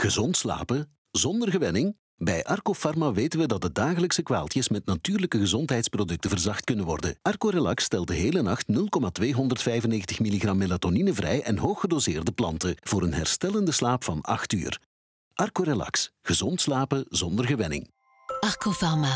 Gezond slapen, zonder gewenning? Bij Arco weten we dat de dagelijkse kwaaltjes met natuurlijke gezondheidsproducten verzacht kunnen worden. Arco stelt de hele nacht 0,295 milligram melatonine vrij en hooggedoseerde planten voor een herstellende slaap van 8 uur. ArcoRelax. Gezond slapen zonder gewenning. Arco